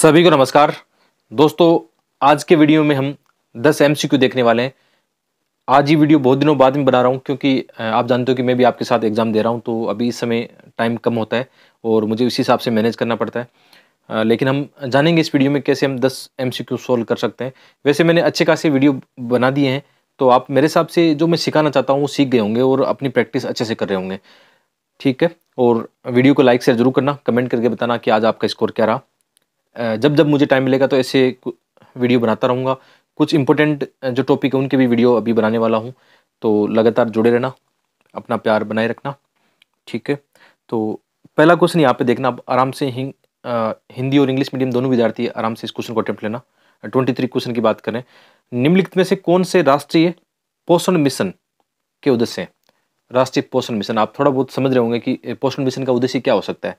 सभी को नमस्कार दोस्तों आज के वीडियो में हम 10 एम देखने वाले हैं आज ये वीडियो बहुत दिनों बाद में बना रहा हूँ क्योंकि आप जानते हो कि मैं भी आपके साथ एग्ज़ाम दे रहा हूँ तो अभी इस समय टाइम कम होता है और मुझे उसी हिसाब से मैनेज करना पड़ता है लेकिन हम जानेंगे इस वीडियो में कैसे हम दस एम सोल्व कर सकते हैं वैसे मैंने अच्छे खासे वीडियो बना दिए हैं तो आप मेरे हिसाब से जो मैं सिखाना चाहता हूँ वो सीख गए होंगे और अपनी प्रैक्टिस अच्छे से कर रहे होंगे ठीक है और वीडियो को लाइक शेयर जरूर करना कमेंट करके बताना कि आज आपका स्कोर क्या रहा जब जब मुझे टाइम मिलेगा तो ऐसे वीडियो बनाता रहूँगा कुछ इंपॉर्टेंट जो टॉपिक है उनके भी वीडियो अभी बनाने वाला हूँ तो लगातार जुड़े रहना अपना प्यार बनाए रखना ठीक है तो पहला क्वेश्चन यहाँ पे देखना आप आराम से हिं, आ, हिंदी और इंग्लिश मीडियम दोनों विद्यार्थी आराम से इस क्वेश्चन को अटैम्प्ट लेना ट्वेंटी थ्री क्वेश्चन की बात करें निम्नलिखित में से कौन से राष्ट्रीय पोषण मिशन के उद्देश्य हैं राष्ट्रीय पोषण मिशन आप थोड़ा बहुत समझ रहे होंगे कि पोषण मिशन का उद्देश्य क्या हो सकता है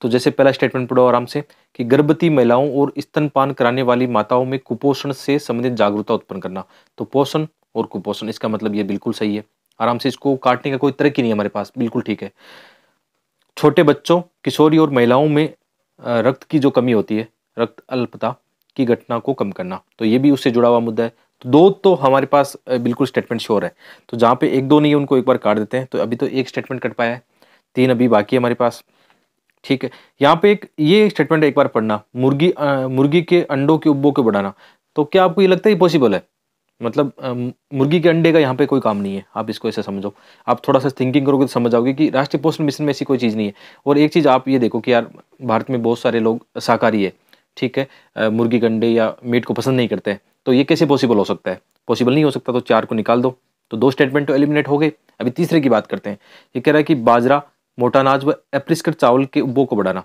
तो जैसे पहला स्टेटमेंट पढ़ो आराम से कि गर्भवती महिलाओं और स्तनपान कराने वाली माताओं में कुपोषण से संबंधित जागरूकता उत्पन्न करना तो पोषण और कुपोषण इसका मतलब ये बिल्कुल सही है आराम से इसको काटने का कोई तरक्की नहीं है हमारे पास बिल्कुल ठीक है छोटे बच्चों किशोरी और महिलाओं में रक्त की जो कमी होती है रक्त अल्पता की घटना को कम करना तो ये भी उससे जुड़ा हुआ मुद्दा है तो दो तो हमारे पास बिल्कुल स्टेटमेंट श्योर है तो जहाँ पे एक दो नहीं है उनको एक बार काट देते हैं तो अभी तो एक स्टेटमेंट कट पाया है तीन अभी बाकी है हमारे पास ठीक है यहाँ पे एक ये स्टेटमेंट एक बार पढ़ना मुर्गी आ, मुर्गी के अंडों के उब्बों को बढ़ाना तो क्या आपको ये लगता है ये पॉसिबल है मतलब आ, मुर्गी के अंडे का यहाँ पे कोई काम नहीं है आप इसको ऐसे समझो आप थोड़ा सा थिंकिंग करोगे तो समझ आओगे कि राष्ट्रीय पोषण मिशन में ऐसी कोई चीज़ नहीं है और एक चीज़ आप ये देखो कि यार भारत में बहुत सारे लोग शाकाहारी है ठीक है मुर्गी के अंडे या मीट को पसंद नहीं करते हैं तो ये कैसे पॉसिबल हो सकता है पॉसिबल नहीं हो सकता तो चार को निकाल दो तो दो स्टेटमेंट तो एलिमिनेट हो गए अभी तीसरे की बात करते हैं ये कह रहा है कि बाजरा मोटा अनाज व एप्रिस्कर चावल के उपभोग को बढ़ाना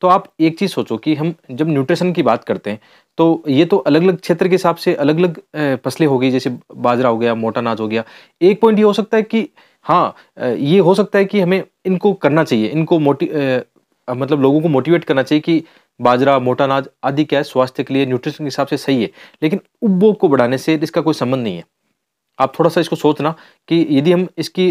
तो आप एक चीज़ सोचो कि हम जब न्यूट्रिशन की बात करते हैं तो ये तो अलग अलग क्षेत्र के हिसाब से अलग अलग फसलें हो गई जैसे बाजरा हो गया मोटा अनाज हो गया एक पॉइंट ये हो सकता है कि हाँ ये हो सकता है कि हमें इनको करना चाहिए इनको मोटी मतलब लोगों को मोटिवेट करना चाहिए कि बाजरा मोटा अनाज आदि क्या है स्वास्थ्य के लिए न्यूट्रिशन के हिसाब से सही है लेकिन उपभोग को बढ़ाने से इसका कोई संबंध नहीं है आप थोड़ा सा इसको सोचना कि यदि हम इसकी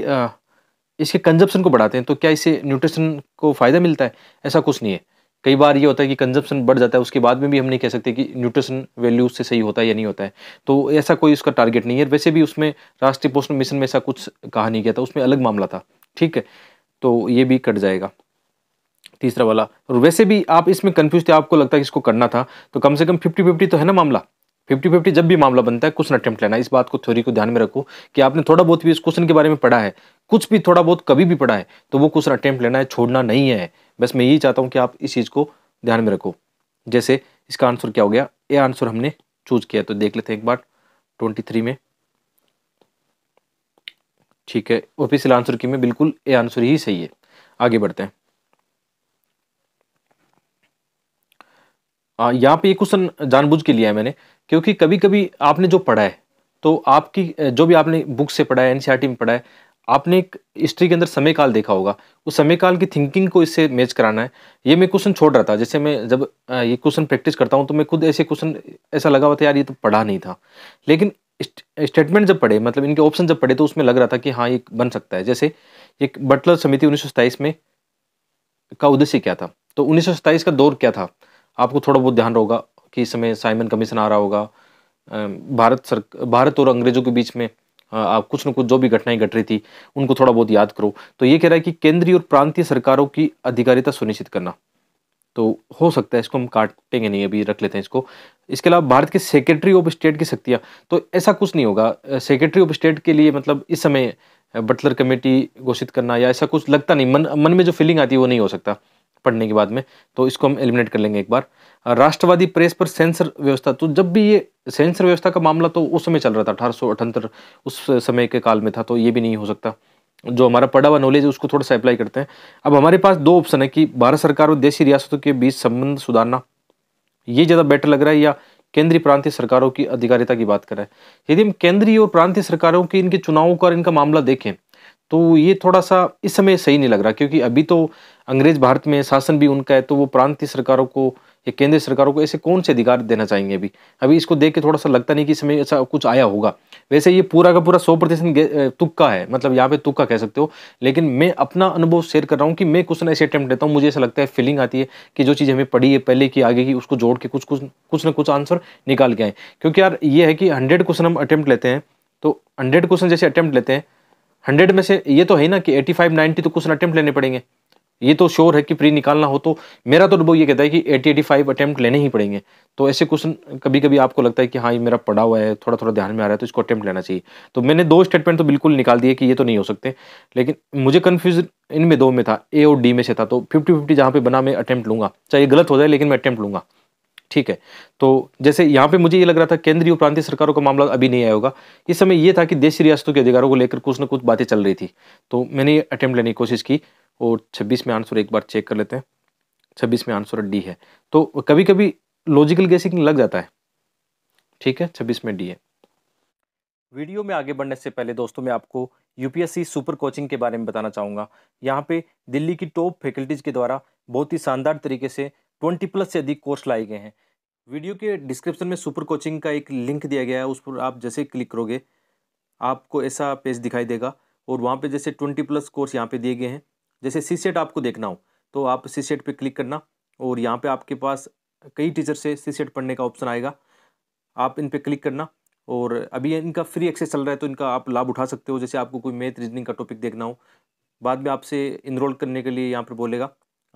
इसके कंजप्शन को बढ़ाते हैं तो क्या इसे न्यूट्रिशन को फ़ायदा मिलता है ऐसा कुछ नहीं है कई बार ये होता है कि कंजप्शन बढ़ जाता है उसके बाद में भी हम नहीं कह सकते कि न्यूट्रिशन वैल्यू से सही होता है या नहीं होता है तो ऐसा कोई उसका टारगेट नहीं है वैसे भी उसमें राष्ट्रीय पोषण मिशन में ऐसा कुछ कहा नहीं गया था उसमें अलग मामला था ठीक है तो ये भी कट जाएगा तीसरा वाला और वैसे भी आप इसमें कन्फ्यूज थे आपको लगता है कि इसको करना था तो कम से कम फिफ्टी फिफ्टी तो है ना मामला फिफ्टी फिफ्टी जब भी मामला बनता है कुछ ना अटैम्प्ट लेना इस बात को थ्योरी को ध्यान में रखो कि आपने थोड़ा बहुत भी इस क्वेश्चन के बारे में पढ़ा है कुछ भी थोड़ा बहुत कभी भी पढ़ा है तो वो कुछ अटैम्प्ट लेना है छोड़ना नहीं है बस मैं यही चाहता हूँ कि आप इस चीज़ को ध्यान में रखो जैसे इसका आंसर क्या हो गया ये आंसर हमने चूज किया तो देख लेते हैं एक बार ट्वेंटी थ्री में ठीक है ऑफिसियल आंसर की में बिल्कुल ए आंसर ही सही है आगे बढ़ते हैं यहाँ पे ये क्वेश्चन जानबूझ के लिया है मैंने क्योंकि कभी कभी आपने जो पढ़ा है तो आपकी जो भी आपने बुक से पढ़ा है एनसीईआरटी e में पढ़ा है आपने एक हिस्ट्री के अंदर समय काल देखा होगा उस समय काल की थिंकिंग को इससे मैच कराना है ये मैं क्वेश्चन छोड़ रहा था जैसे मैं जब ये क्वेश्चन प्रैक्टिस करता हूँ तो मैं खुद ऐसे क्वेश्चन ऐसा लगा हुआ था यार ये तो पढ़ा नहीं था लेकिन स्टेटमेंट जब पढ़े मतलब इनके ऑप्शन जब पढ़े तो उसमें लग रहा था कि हाँ ये बन सकता है जैसे एक बटलर समिति उन्नीस में का उद्देश्य क्या था तो उन्नीस का दौर क्या था आपको थोड़ा बहुत ध्यान होगा कि इस समय साइमन कमीशन आ रहा होगा भारत सर भारत और अंग्रेजों के बीच में हाँ, आप कुछ ना कुछ जो भी घटनाएं घट रही थी उनको थोड़ा बहुत याद करो तो ये कह रहा है कि केंद्रीय और प्रांतीय सरकारों की अधिकारिता सुनिश्चित करना तो हो सकता है इसको हम काटेंगे नहीं अभी रख लेते हैं इसको इसके अलावा भारत के सेक्रेटरी ऑफ स्टेट की शक्तियाँ तो ऐसा कुछ नहीं होगा सेक्रेटरी ऑफ स्टेट के लिए मतलब इस समय बटलर कमेटी घोषित करना या ऐसा कुछ लगता नहीं मन मन में जो फीलिंग आती है वो नहीं हो सकता पढ़ने के बाद में तो इसको हम एलिमिनेट कर लेंगे एक बार राष्ट्रवादी प्रेस पर सेंसर व्यवस्था तो जब भी ये सेंसर व्यवस्था का मामला तो उस समय चल रहा था अठारह उस समय के काल में था तो ये भी नहीं हो सकता जो हमारा पढ़ा हुआ नॉलेज है उसको थोड़ा सा अप्लाई करते हैं अब हमारे पास दो ऑप्शन है कि भारत सरकार और देशी रियासतों के बीच संबंध सुधारना ये ज़्यादा बेटर लग रहा है या केंद्रीय प्रांतीय सरकारों की अधिकारिता की बात करें यदि हम केंद्रीय और प्रांतीय सरकारों के इनके चुनावों का इनका मामला देखें तो ये थोड़ा सा इस समय सही नहीं लग रहा क्योंकि अभी तो अंग्रेज भारत में शासन भी उनका है तो वो प्रांतीय सरकारों को या केंद्र सरकारों को ऐसे कौन से अधिकार देना चाहेंगे अभी अभी इसको देख के थोड़ा सा लगता नहीं कि समय ऐसा कुछ आया होगा वैसे ये पूरा का पूरा सौ प्रतिशत तुक्का है मतलब यहाँ पे तुक्का कह सकते हो लेकिन मैं अपना अनुभव शेयर कर रहा हूँ कि मैं कुछ ना ऐसे अटैम्प्ट देता हूँ मुझे ऐसा लगता है फीलिंग आती है कि जो चीज़ हमें पढ़ी है पहले की आगे की उसको जोड़ के कुछ कुछ कुछ ना कुछ आंसर निकाल के आए क्योंकि यार ये है कि हंड्रेड क्वेश्चन हम अटैम्प्ट लेते हैं तो हंड्रेड क्वेश्चन जैसे अटैम्प्ट लेते हैं हंड्रेड में से ये तो है ना कि एटी फाइव नाइन्टी तो कुछ अटैम्प्ट लेने पड़ेंगे ये तो श्योर है कि प्री निकालना हो तो मेरा तो ये कहता है कि एटी एटी फाइव अटैम्प्ट लेने ही पड़ेंगे तो ऐसे क्वेश्चन कभी कभी आपको लगता है कि हाँ ये मेरा पड़ा हुआ है थोड़ा थोड़ा ध्यान में आ रहा है तो इसको अटैम्प्ट लेना चाहिए तो मैंने दो स्टेटमेंट तो बिल्कुल निकाल दिए कि ये तो नहीं हो सकते लेकिन मुझे कन्फ्यूजन इनमें दो में था ए और डी में से था तो फिफ्टी फिफ्टी जहाँ पे बना मैं अटैम्प्ट लूँगा चाहे गलत हो जाए लेकिन मैं अटैम्प्ट लूंगा ठीक है तो जैसे यहाँ पे मुझे ये लग रहा था केंद्रीय और प्रांतीय सरकारों का मामला अभी नहीं आया होगा इस समय ये था कि देश रियासतों के अधिकारों को लेकर कुछ ना कुछ बातें चल रही थी तो मैंने ये अटैम्प्ट लेने की कोशिश की और छब्बीस में आंसर एक बार चेक कर लेते हैं छब्बीस में आंसर डी है तो कभी कभी लॉजिकल गेसिंग लग जाता है ठीक है छब्बीस में डी है वीडियो में आगे बढ़ने से पहले दोस्तों मैं आपको यूपीएससी सुपर कोचिंग के बारे में बताना चाहूँगा यहाँ पे दिल्ली की टॉप फैकल्टीज़ के द्वारा बहुत ही शानदार तरीके से ट्वेंटी प्लस से अधिक कोर्स लाए गए हैं वीडियो के डिस्क्रिप्शन में सुपर कोचिंग का एक लिंक दिया गया है उस पर आप जैसे क्लिक करोगे आपको ऐसा पेज दिखाई देगा और वहाँ पे जैसे ट्वेंटी प्लस कोर्स यहाँ पे दिए गए हैं जैसे सी सेट आपको देखना हो तो आप सी सेट पर क्लिक करना और यहाँ पे आपके पास कई टीचर से सी सेट पढ़ने का ऑप्शन आएगा आप इन पर क्लिक करना और अभी इनका फ्री एक्सेस चल रहा है तो इनका आप लाभ उठा सकते हो जैसे आपको कोई मैथ रीजनिंग का टॉपिक देखना हो बाद में आपसे इनरोल करने के लिए यहाँ पर बोलेगा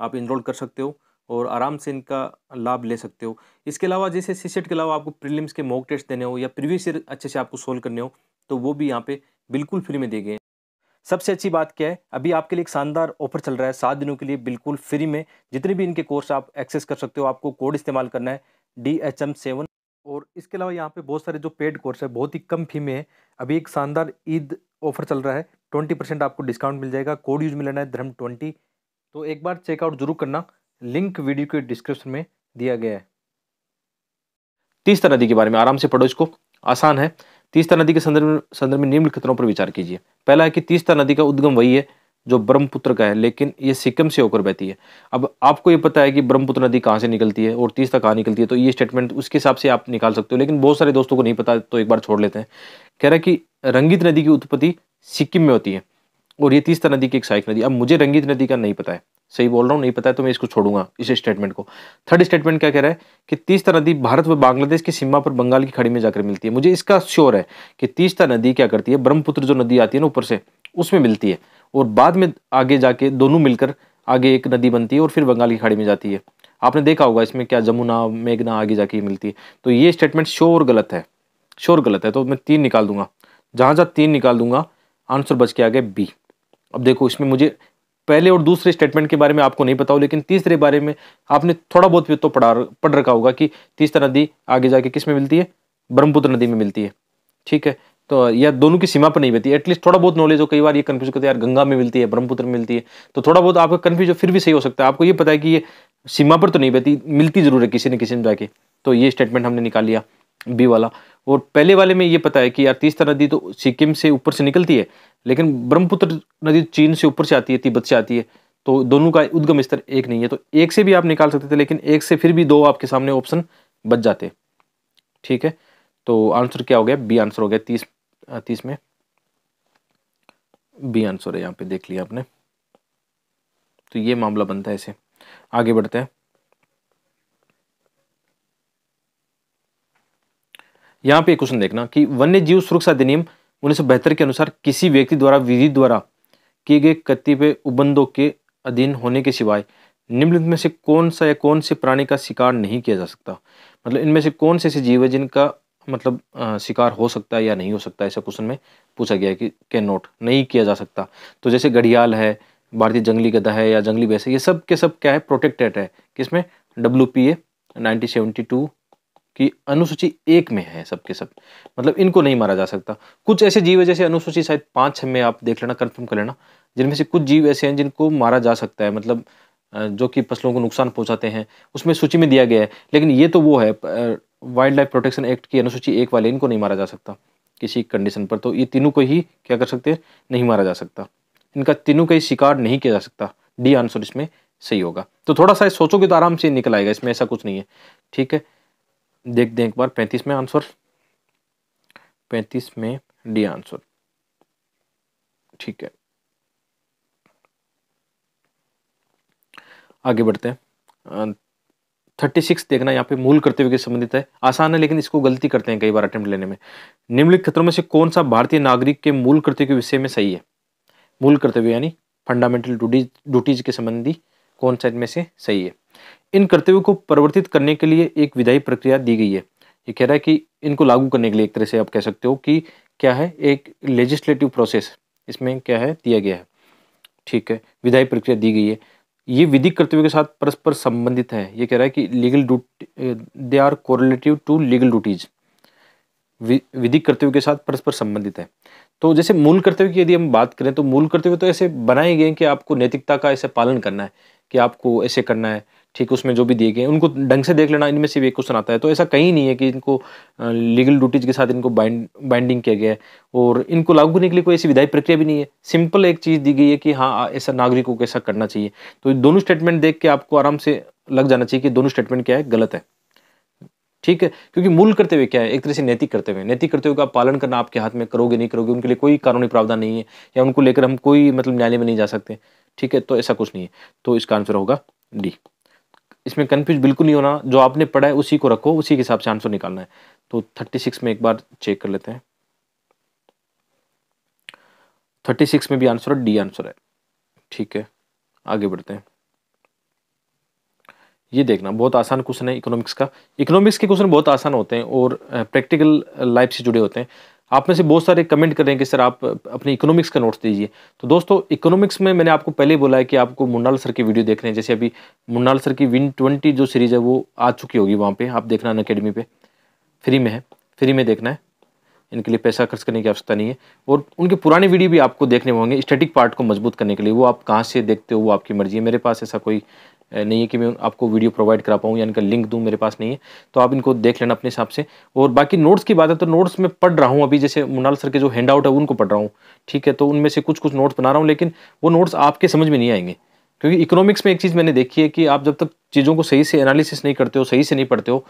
आप इनरोल कर सकते हो और आराम से इनका लाभ ले सकते हो इसके अलावा जैसे सीसेट के अलावा आपको प्रीलिम्स के मॉक टेस्ट देने हो या प्रीवियस ईयर अच्छे से आपको सोल्व करने हो तो वो भी यहाँ पे बिल्कुल फ्री में दिए गए हैं सबसे अच्छी बात क्या है अभी आपके लिए एक शानदार ऑफर चल रहा है सात दिनों के लिए बिल्कुल फ्री में जितने भी इनके कोर्स आप एक्सेस कर सकते हो आपको कोड इस्तेमाल करना है डी एच एम सेवन और इसके अलावा यहाँ पे बहुत सारे जो पेड कोर्स है बहुत ही कम फी में है अभी एक शानदार ईद ऑफर चल रहा है ट्वेंटी परसेंट आपको डिस्काउंट मिल जाएगा कोड यूज लेना है धर्म ट्वेंटी तो एक बार चेकआउट जरूर करना लिंक वीडियो के डिस्क्रिप्शन में दिया गया है तीस्ता नदी के बारे में आराम से पढ़ो इसको आसान है तीस्ता नदी के संदर्भ संदर्भ में निम्नलिखित पर विचार कीजिए पहला है कि तीस्ता नदी का उद्गम वही है जो ब्रह्मपुत्र का है लेकिन ये सिक्किम से होकर बहती है अब आपको ये पता है कि ब्रह्मपुत्र नदी कहाँ से निकलती है और तीस्ता कहाँ निकलती है तो ये स्टेटमेंट उसके हिसाब से आप निकाल सकते हो लेकिन बहुत सारे दोस्तों को नहीं पता तो एक बार छोड़ लेते हैं कह रहा है कि रंगीत नदी की उत्पत्ति सिक्किम में होती है और ये तीस्ता नदी की एक सहायक नदी अब मुझे रंगीत नदी का नहीं पता है सही बोल रहा हूँ नहीं पता है तो मैं इसको छोड़ूंगा इस स्टेटमेंट को थर्ड स्टेटमेंट क्या कह रहा है कि तीस्ता नदी भारत व बांग्लादेश की सीमा पर बंगाल की खाड़ी में जाकर मिलती है मुझे इसका श्योर है कि तीस्ता नदी क्या करती है ब्रह्मपुत्र जो नदी आती है ना ऊपर से उसमें मिलती है और बाद में आगे जाके दोनों मिलकर आगे एक नदी बनती है और फिर बंगाल की खाड़ी में जाती है आपने देखा होगा इसमें क्या जमुना मेघना आगे जाके मिलती है तो ये स्टेटमेंट श्योर गलत है श्योर गलत है तो मैं तीन निकाल दूंगा जहाँ जहाँ तीन निकाल दूंगा आंसर बच के आ गए बी अब देखो इसमें मुझे पहले और दूसरे स्टेटमेंट के बारे में आपको नहीं पता हो लेकिन तीसरे बारे में आपने थोड़ा बहुत भी तो पढ़ा पढ़ रखा होगा कि तीसरा नदी आगे जाके किस में मिलती है ब्रह्मपुत्र नदी में मिलती है ठीक है तो या दोनों की सीमा पर नहीं मिलती एटलीस्ट थोड़ा बहुत नॉलेज हो कई बार ये कन्फ्यूज करते हैं यार गंगा में मिलती है ब्रह्मपुत्र में मिलती है तो थोड़ा बहुत आपका कन्फ्यूज फिर भी सही हो सकता है आपको ये पता है कि ये सीमा पर तो नहीं बहती मिलती जरूर है किसी न किसी में जाके तो ये स्टेटमेंट हमने निकाल लिया बी वाला और पहले वाले में ये पता है कि यार तीसरा नदी तो सिक्किम से ऊपर से निकलती है लेकिन ब्रह्मपुत्र नदी चीन से ऊपर से आती है तिब्बत से आती है तो दोनों का उद्गम स्तर एक नहीं है तो एक से भी आप निकाल सकते थे लेकिन एक से फिर भी दो आपके सामने ऑप्शन बच जाते ठीक है तो आंसर क्या हो गया बी आंसर हो गया तीस तीस में बी आंसर है यहाँ पे देख लिया आपने तो ये मामला बनता है ऐसे आगे बढ़ते हैं यहाँ पे क्वेश्चन देखना कि वन्य जीव सुरक्षा अधिनियम उन्नीस के अनुसार किसी व्यक्ति द्वारा विधि द्वारा किए गए कतिपय उबंधों के अधीन होने के सिवाय निम्नलिखित में से कौन सा या कौन से प्राणी का शिकार नहीं किया जा सकता मतलब इनमें से कौन से ऐसे जीव है जिनका मतलब शिकार हो सकता है या नहीं हो सकता ऐसा क्वेश्चन में पूछा गया है कि कैन नोट नहीं किया जा सकता तो जैसे घड़ियाल है भारतीय जंगली गधा है या जंगली भैंस है ये सब के सब क्या है प्रोटेक्टेड है किसमें W P A nineteen seventy two कि अनुसूची एक में है सबके सब मतलब इनको नहीं मारा जा सकता कुछ ऐसे जीव है जैसे अनुसूची शायद पाँच छः में आप देख लेना कन्फर्म कर लेना जिनमें से कुछ जीव ऐसे हैं जिनको मारा जा सकता है मतलब जो कि फसलों को नुकसान पहुंचाते हैं उसमें सूची में दिया गया है लेकिन ये तो वो है वाइल्ड लाइफ प्रोटेक्शन एक्ट की अनुसूची एक वाले इनको नहीं मारा जा सकता किसी कंडीशन पर तो ये तीनों को ही क्या कर सकते हैं नहीं मारा जा सकता इनका तीनों का ही शिकार नहीं किया जा सकता डी आंसर इसमें सही होगा तो थोड़ा सा सोचोगे तो आराम से निकल आएगा इसमें ऐसा कुछ नहीं है ठीक है देख दें एक बार पैंतीस में आंसर पैंतीस में डी आंसर ठीक है आगे बढ़ते हैं थर्टी सिक्स देखना यहाँ पे मूल कर्तव्य के संबंधित है आसान है लेकिन इसको गलती करते हैं कई बार अटेम्प्ट लेने में निम्नलिखित क्षेत्रों में से कौन सा भारतीय नागरिक के मूल कर्तव्य के विषय में सही है मूल कर्तव्य यानी फंडामेंटल ड्यूटीज ड्यूटीज के संबंधी कौन सा इनमें से सही है इन कर्तव्यों को परिवर्तित करने के लिए एक विधायी प्रक्रिया दी गई है ये कह रहा है कि इनको लागू करने के लिए एक तरह से आप कह सकते हो कि क्या है एक लेजिस्लेटिव प्रोसेस इसमें क्या है दिया गया है ठीक है विधायी प्रक्रिया दी गई है ये विधिक कर्तव्यों के साथ परस्पर संबंधित है ये कह रहा है कि legal duty they are correlative to legal duties विधिक कर्तव्यों के साथ परस्पर संबंधित है तो जैसे मूल कर्तव्य की यदि हम बात करें तो मूल कर्तव्य तो ऐसे बनाए गए हैं कि आपको नैतिकता का ऐसे पालन करना है कि आपको ऐसे करना है ठीक उसमें जो भी दिए गए उनको ढंग से देख लेना इनमें से भी एक क्वेश्चन आता है तो ऐसा कहीं नहीं है कि इनको लीगल ड्यूटीज़ के साथ इनको बाइंड बाइंडिंग किया गया है और इनको लागू करने के लिए कोई ऐसी विधायी प्रक्रिया भी नहीं है सिंपल एक चीज़ दी गई है कि हाँ ऐसा नागरिकों को ऐसा करना चाहिए तो दोनों स्टेटमेंट देख के आपको आराम से लग जाना चाहिए कि दोनों स्टेटमेंट क्या है गलत है ठीक है क्योंकि मूल करते हुए क्या है एक तरह से नैतिक करते हुए नैतिक करते हुए का पालन करना आपके हाथ में करोगे नहीं करोगे उनके लिए कोई कानूनी प्रावधान नहीं है या उनको लेकर हम कोई मतलब न्यायालय में नहीं जा सकते ठीक है तो ऐसा कुछ नहीं है तो इसका आंसर होगा डी इसमें कन्फ्यूज बिल्कुल नहीं होना जो आपने पढ़ा है उसी को रखो उसी के हिसाब से आंसर निकालना है तो थर्टी सिक्स में एक बार चेक कर लेते हैं थर्टी सिक्स में भी आंसर है डी आंसर है ठीक है आगे बढ़ते हैं ये देखना बहुत आसान क्वेश्चन है इकोनॉमिक्स का इकोनॉमिक्स के क्वेश्चन बहुत आसान होते हैं और प्रैक्टिकल लाइफ से जुड़े होते हैं आप में से बहुत सारे कमेंट कर रहे हैं कि सर आप अपने इकोनॉमिक्स का नोट्स दीजिए तो दोस्तों इकोनॉमिक्स में मैंने आपको पहले बोला है कि आपको मुन्नाल सर की वीडियो देख रहे हैं जैसे अभी मुन्नाल सर की विन ट्वेंटी जो सीरीज़ है वो आ चुकी होगी वहाँ पर आप देखना अन अकेडमी पर फ्री में है फ्री में देखना है इनके लिए पैसा खर्च करने की आवश्यकता नहीं है और उनके पुराने वीडियो भी आपको देखने होंगे स्टैटिक पार्ट को मजबूत करने के लिए वो आप कहाँ से देखते हो वो आपकी मर्जी है मेरे पास ऐसा कोई नहीं है कि मैं आपको वीडियो प्रोवाइड करा पाऊँ या इनका लिंक दूँ मेरे पास नहीं है तो आप इनको देख लेना अपने हिसाब से और बाकी नोट्स की बात है तो नोट्स में पढ़ रहा हूँ अभी जैसे मुनाल सर के जो हैंड आउट है उनको पढ़ रहा हूँ ठीक है तो उनमें से कुछ कुछ नोट्स बना रहा हूँ लेकिन वो नोट्स आपके समझ में नहीं आएंगे क्योंकि इकोनॉमिक्स में एक चीज़ मैंने देखी है कि आप जब तक चीज़ों को सही से एनालिसिस नहीं करते हो सही से नहीं पढ़ते हो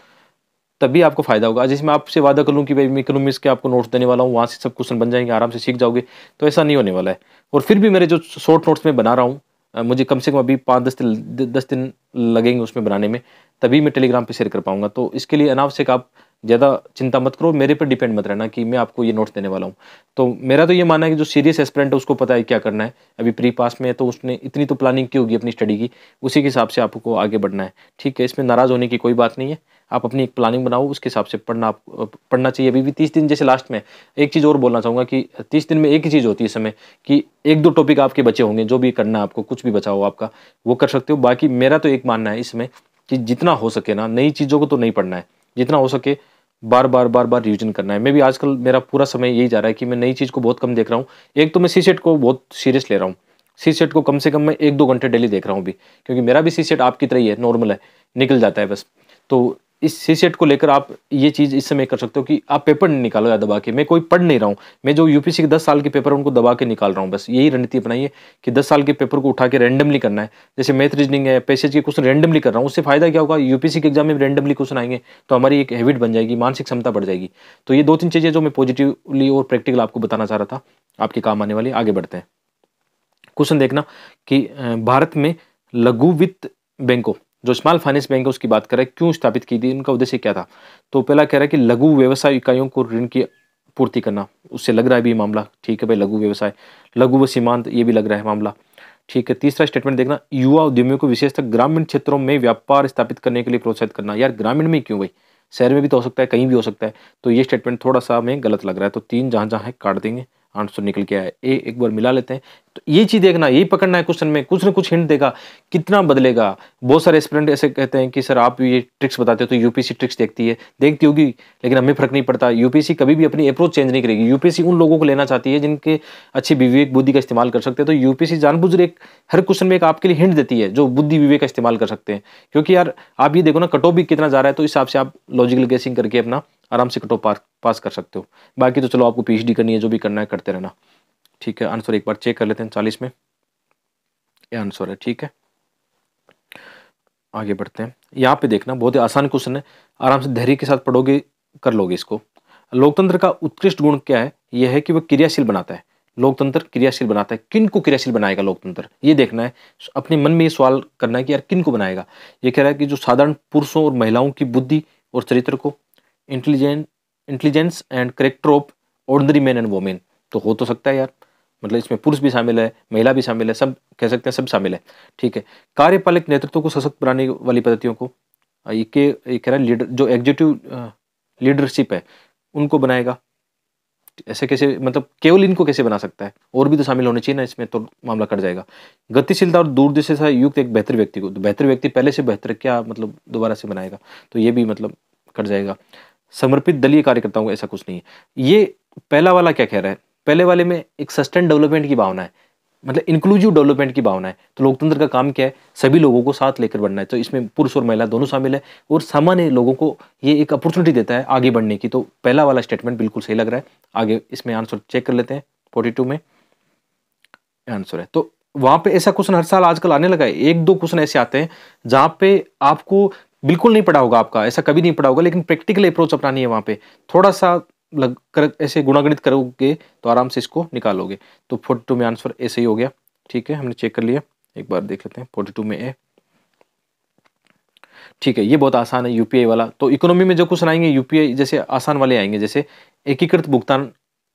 तभी आपको फायदा होगा जैसे मैं आपसे वादा कर लूँ कि भाई मैं इकोनॉमिक्स के आपको नोट्स देने वाला हूँ वहाँ से सब क्वेश्चन बन जाएंगे आराम से सीख जाओगे तो ऐसा नहीं होने वाला है और फिर भी मेरे जो शॉर्ट नोट्स में बना रहा हूँ मुझे कम से कम अभी पाँच दस दिन दस दिन लगेंगे उसमें बनाने में तभी मैं टेलीग्राम पर शेयर कर पाऊँगा तो इसके लिए अनावश्यक आप ज़्यादा चिंता मत करो मेरे पर डिपेंड मत रहना कि मैं आपको ये नोट्स देने वाला हूँ तो मेरा तो ये मानना है कि जो सीरियस एस्पिरेंट है उसको पता है क्या करना है अभी प्री पास में है तो उसने इतनी तो प्लानिंग की होगी अपनी स्टडी की उसी के हिसाब से आपको आगे बढ़ना है ठीक है इसमें नाराज़ होने की कोई बात नहीं है आप अपनी एक प्लानिंग बनाओ उसके हिसाब से पढ़ना आप पढ़ना चाहिए अभी भी तीस दिन जैसे लास्ट में एक चीज़ और बोलना चाहूँगा कि तीस दिन में एक ही चीज़ होती है इस समय कि एक दो टॉपिक आपके बचे होंगे जो भी करना है आपको कुछ भी बचा हो आपका वो कर सकते हो बाकी मेरा तो एक मानना है इसमें कि जितना हो सके ना नई चीज़ों को तो नहीं पढ़ना है जितना हो सके बार बार बार बार रिविजन करना है मैं भी आजकल मेरा पूरा समय यही जा रहा है कि मैं नई चीज़ को बहुत कम देख रहा हूँ एक तो मैं सी सेट को बहुत सीरियस ले रहा हूँ सी सेट को कम से कम मैं एक दो घंटे डेली देख रहा हूँ भी क्योंकि मेरा भी सी सेट आपकी तरह ही है नॉर्मल है निकल जाता है बस तो इस सी सेट को लेकर आप ये चीज़ इस समय कर सकते हो कि आप पेपर नहीं निकालो या दबा के मैं कोई पढ़ नहीं रहा हूँ मैं जो यूपीसी के दस साल के पेपर उनको दबा के निकाल रहा हूँ बस यही रणनीति अपनाइए कि दस साल के पेपर को उठा के रैंडमली करना है जैसे मैथ रीजनिंग है पैसेज के क्वेश्चन रैंडमली कर रहा हूँ उससे फायदा क्या होगा यू के एग्जाम में रैंडमली क्वेश्चन आएंगे तो हमारी एक हैबिट बन जाएगी मानसिक क्षमता बढ़ जाएगी तो ये दो तीन चीज़ें जो मैं पॉजिटिवली और प्रैक्टिकल आपको बताना चाह रहा था आपके काम आने वाली आगे बढ़ते हैं क्वेश्चन देखना कि भारत में लघु वित्त बैंकों जो स्मॉल फाइनेंस बैंक है उसकी बात करें क्यों स्थापित की थी उनका उद्देश्य क्या था तो पहला कह रहा है कि लघु व्यवसाय इकाइयों को ऋण की पूर्ति करना उससे लग रहा है भी मामला ठीक है भाई लघु व्यवसाय लघु व सीमांत ये भी लग रहा है मामला ठीक है तीसरा स्टेटमेंट देखना युवा उद्यमियों को विशेषतः ग्रामीण क्षेत्रों में व्यापार स्थापित करने के लिए प्रोत्साहित करना यार ग्रामीण में क्यों भाई शहर में भी तो हो सकता है कहीं भी हो सकता है तो ये स्टेटमेंट थोड़ा सा हमें गलत लग रहा है तो तीन जहाँ जहाँ है काट देंगे आंसर निकल के आया ए एक बार मिला लेते हैं तो ये चीज़ देखना यही पकड़ना है क्वेश्चन में कुछ ना कुछ हिंट देगा कितना बदलेगा बहुत सारे स्टूडेंट ऐसे कहते हैं कि सर आप ये ट्रिक्स बताते हो तो यूपीसी ट्रिक्स देखती है देखती होगी लेकिन हमें फ़र्क नहीं पड़ता यूपीसी कभी भी अपनी अप्रोच चेंज नहीं करेगी यूपीसी उन लोगों को लेना चाहती है जिनके अच्छी विवेक बुद्धि का इस्तेमाल कर सकते हैं तो यूपीसी जानबूझ एक हर क्वेश्चन में एक आपके लिए हिंट देती है जो बुद्धि विवेक का इस्तेमाल कर सकते हैं क्योंकि यार आप ये देखो ना कटो भी कितना जा रहा है तो इस हिसाब से आप लॉजिकल गेसिंग करके अपना आराम से कटो पास कर सकते हो बाकी तो चलो आपको पीएचडी करनी है जो भी करना है करते रहना ठीक है आंसर एक बार चेक कर लेते हैं चालीस में ये आंसर है ठीक है आगे बढ़ते हैं यहाँ पे देखना बहुत ही आसान क्वेश्चन है आराम से धैर्य के साथ पढ़ोगे कर लोगे इसको लोकतंत्र का उत्कृष्ट गुण क्या है यह है कि वह क्रियाशील बनाता है लोकतंत्र क्रियाशील बनाता है किन को क्रियाशील बनाएगा लोकतंत्र ये देखना है अपने मन में ये सवाल करना है कि यार किन को बनाएगा ये कह रहा है कि जो साधारण पुरुषों और महिलाओं की बुद्धि और चरित्र को intelligent intelligence and character of ordinary man and women तो हो तो सकता है यार मतलब इसमें पुरुष भी शामिल है महिला भी शामिल है सब कह सकते हैं सब शामिल है ठीक है कार्यपालिक नेतृत्व को सशक्त बनाने वाली पद्धतियों को ये कह रहा है लीडर जो एग्जीक्यूटिव लीडरशिप है उनको बनाएगा ऐसे कैसे मतलब केवल इनको कैसे बना सकता है और भी तो शामिल होने चाहिए ना इसमें तो मामला कट जाएगा गतिशीलता और दूरदृष्टि से युक्त एक बेहतर व्यक्ति को तो बेहतर व्यक्ति पहले से बेहतर क्या मतलब दोबारा से बनाएगा तो ये भी मतलब कट जाएगा समर्पित दलीय कार्यकर्ताओं को ऐसा कुछ नहीं है ये पहला वाला क्या कह रहा है पहले वाले में एक सस्टेन डेवलपमेंट की भावना है मतलब इंक्लूसिव डेवलपमेंट की भावना है तो लोकतंत्र का काम क्या है सभी लोगों को साथ लेकर बढ़ना है तो इसमें पुरुष और महिला दोनों शामिल है और सामान्य लोगों को ये एक अपॉर्चुनिटी देता है आगे बढ़ने की तो पहला वाला स्टेटमेंट बिल्कुल सही लग रहा है आगे इसमें आंसर चेक कर लेते हैं फोर्टी में आंसर है तो वहाँ पे ऐसा क्वेश्चन हर साल आजकल आने लगा है एक दो क्वेश्चन ऐसे आते हैं जहाँ पे आपको बिल्कुल नहीं पढ़ा होगा आपका ऐसा कभी नहीं पढ़ा होगा लेकिन प्रैक्टिकल अप्रोच अपनानी है वहाँ पे थोड़ा सा लग कर ऐसे गुणागणित करोगे तो आराम से इसको निकालोगे तो फोर्टी टू में आंसर ऐसे ही हो गया ठीक है हमने चेक कर लिया एक बार देख लेते हैं फोर्टी टू में ए ठीक है ये बहुत आसान है यूपीआई वाला तो इकोनॉमी में जो क्वेश्चन आएंगे यूपीआई जैसे आसान वाले आएंगे जैसे एकीकृत भुगतान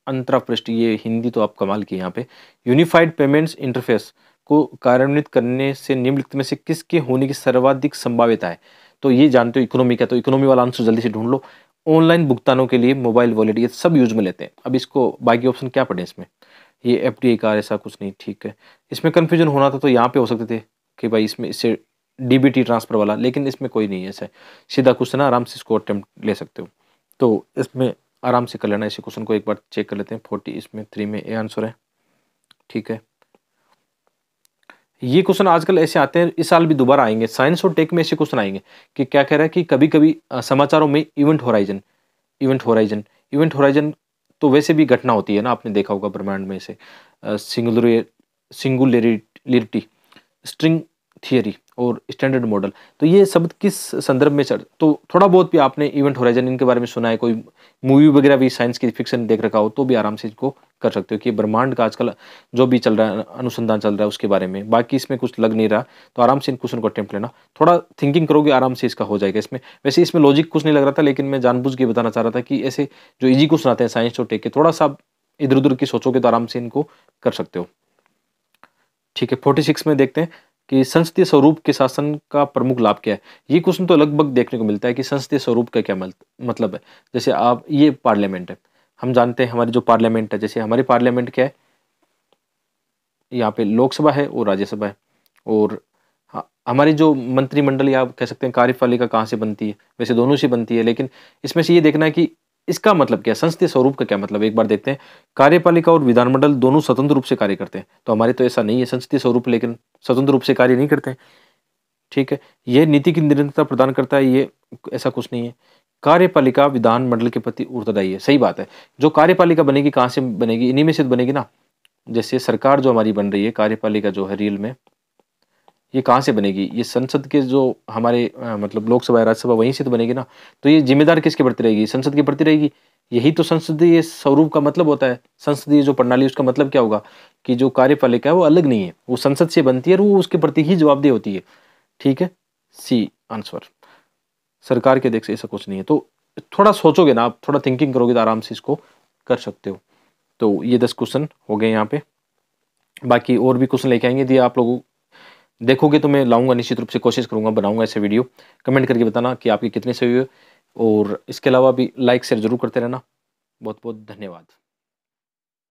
अंतरापृष्ठ ये हिंदी तो आप कमाल की यहाँ पे यूनिफाइड पेमेंट्स इंटरफेस को कार्यान्वित करने से निम्नलिखित में से किसके होने की सर्वाधिक संभाव्यता है तो ये जानते हो इकोनॉमी का तो इकोनॉमी वाला आंसर जल्दी से ढूंढ लो ऑनलाइन भुगतानों के लिए मोबाइल वॉलेट ये सब यूज में लेते हैं अब इसको बाकी ऑप्शन क्या पड़े इसमें ये एफ डी कार ऐसा कुछ नहीं ठीक है इसमें कन्फ्यूजन होना था तो यहाँ पे हो सकते थे कि भाई इसमें इससे टी ट्रांसफ़र वाला लेकिन इसमें कोई नहीं है ऐसा सीधा क्वेश्चन है आराम से इसको अटैम्प्ट ले सकते हो तो इसमें आराम से कर लेना इसी क्वेश्चन को एक बार चेक कर लेते हैं फोर्टी इसमें थ्री में ए आंसर है ठीक है ये क्वेश्चन आजकल ऐसे आते हैं इस साल भी दोबारा आएंगे साइंस और टेक में ऐसे क्वेश्चन आएंगे कि क्या कह रहा है कि कभी कभी समाचारों में event horizon event horizon event horizon तो वैसे भी घटना होती है ना आपने देखा होगा ब्रह्मांड में से सिंगुलर सिंगुलरिटी स्ट्रिंग थियरी और स्टैंडर्ड मॉडल तो ये शब्द किस संदर्भ में सर तो थोड़ा बहुत भी आपने इवेंट होराइजन इनके बारे में सुना है कोई मूवी वगैरह भी साइंस की फिक्शन देख रखा हो तो भी आराम से इसको कर सकते हो कि ब्रह्मांड का आजकल जो भी चल रहा है अनुसंधान चल रहा है उसके बारे में बाकी इसमें कुछ लग नहीं रहा तो आराम से इन क्वेश्चन को अटैम्प्ट लेना थोड़ा थिंकिंग करोगे आराम से इसका हो जाएगा इसमें वैसे इसमें लॉजिक कुछ नहीं लग रहा था लेकिन मैं जानबूझ के बताना चाह रहा था कि ऐसे जो इजी क्वेश्चन आते हैं साइंस और टेक के थोड़ा सा इधर उधर की सोचोगे तो आराम से इनको कर सकते हो ठीक है फोर्टी सिक्स में देखते हैं कि संसदीय स्वरूप के शासन का प्रमुख लाभ क्या है ये क्वेश्चन तो लगभग देखने को मिलता है कि संसदीय स्वरूप का क्या मतलब है जैसे आप ये पार्लियामेंट है हम जानते हैं हमारी जो पार्लियामेंट है जैसे हमारी पार्लियामेंट क्या है यहाँ पे लोकसभा है और राज्यसभा है और हमारी जो मंत्रिमंडल या आप कह सकते हैं कार्यपालिका कहाँ से बनती है वैसे दोनों से बनती है लेकिन इसमें से ये देखना है कि इसका मतलब क्या संसदीय स्वरूप का क्या मतलब एक बार देखते हैं कार्यपालिका और विधानमंडल दोनों स्वतंत्र रूप से कार्य करते हैं तो हमारे तो ऐसा नहीं है संसदीय स्वरूप लेकिन स्वतंत्र रूप से कार्य नहीं करते हैं ठीक है यह नीति की निरंतरता प्रदान करता है ये ऐसा कुछ नहीं है कार्यपालिका विधानमंडल के प्रति उत्तरदायी है सही बात है जो कार्यपालिका बनेगी कहाँ से बनेगी इन्हीं में से तो बनेगी ना जैसे सरकार जो हमारी बन रही है कार्यपालिका जो है रियल में ये कहाँ से बनेगी ये संसद के जो हमारे आ, मतलब लोकसभा राज्यसभा वहीं से तो बनेगी ना तो ये जिम्मेदार किसके प्रति रहेगी संसद के प्रति रहेगी यही तो संसदीय स्वरूप का मतलब होता है संसदीय जो प्रणाली उसका मतलब क्या होगा कि जो कार्यपालिका है वो अलग नहीं है वो संसद से बनती है और वो उसके प्रति ही जवाबदेह होती है ठीक है सी आंसर सरकार के देख से ऐसा कुछ नहीं है तो थोड़ा सोचोगे ना आप थोड़ा थिंकिंग करोगे तो आराम से इसको कर सकते हो तो ये दस क्वेश्चन हो गए यहाँ पे बाकी और भी क्वेश्चन लेके आएंगे यदि आप लोगों देखोगे तो मैं लाऊंगा निश्चित रूप से कोशिश करूंगा बनाऊंगा ऐसे वीडियो कमेंट करके बताना कि आपकी कितने सही हुई और इसके अलावा भी लाइक शेयर ज़रूर करते रहना बहुत बहुत धन्यवाद